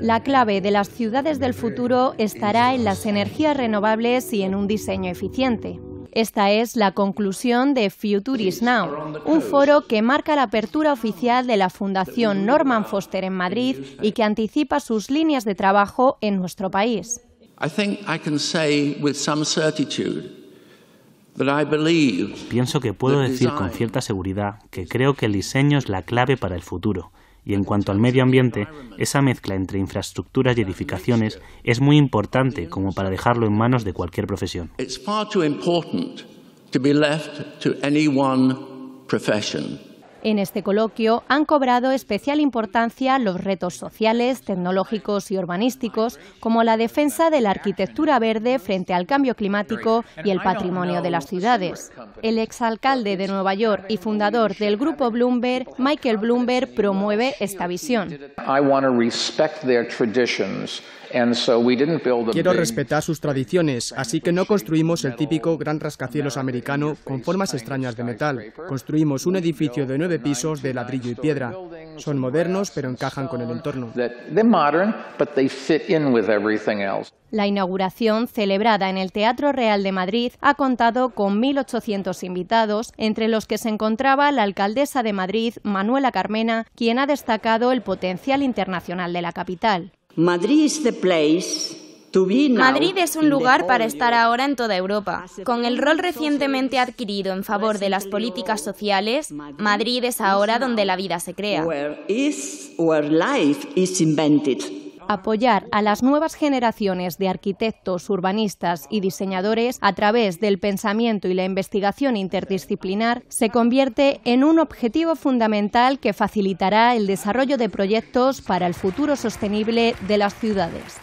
La clave de las ciudades del futuro estará en las energías renovables y en un diseño eficiente. Esta es la conclusión de is Now, un foro que marca la apertura oficial de la Fundación Norman Foster en Madrid y que anticipa sus líneas de trabajo en nuestro país. Pienso que puedo decir con cierta seguridad que creo que el diseño es la clave para el futuro y en cuanto al medio ambiente, esa mezcla entre infraestructuras y edificaciones es muy importante como para dejarlo en manos de cualquier profesión. En este coloquio han cobrado especial importancia los retos sociales, tecnológicos y urbanísticos, como la defensa de la arquitectura verde frente al cambio climático y el patrimonio de las ciudades. El exalcalde de Nueva York y fundador del grupo Bloomberg, Michael Bloomberg, promueve esta visión. Quiero respetar sus tradiciones, así que no construimos el típico gran rascacielos americano con formas extrañas de metal. Construimos un edificio de nueve pisos de ladrillo y piedra. Son modernos, pero encajan con el entorno. La inauguración, celebrada en el Teatro Real de Madrid, ha contado con 1.800 invitados, entre los que se encontraba la alcaldesa de Madrid, Manuela Carmena, quien ha destacado el potencial internacional de la capital. Madrid the place Madrid es un lugar para estar ahora en toda Europa. Con el rol recientemente adquirido en favor de las políticas sociales, Madrid es ahora donde la vida se crea. Apoyar a las nuevas generaciones de arquitectos, urbanistas y diseñadores a través del pensamiento y la investigación interdisciplinar se convierte en un objetivo fundamental que facilitará el desarrollo de proyectos para el futuro sostenible de las ciudades.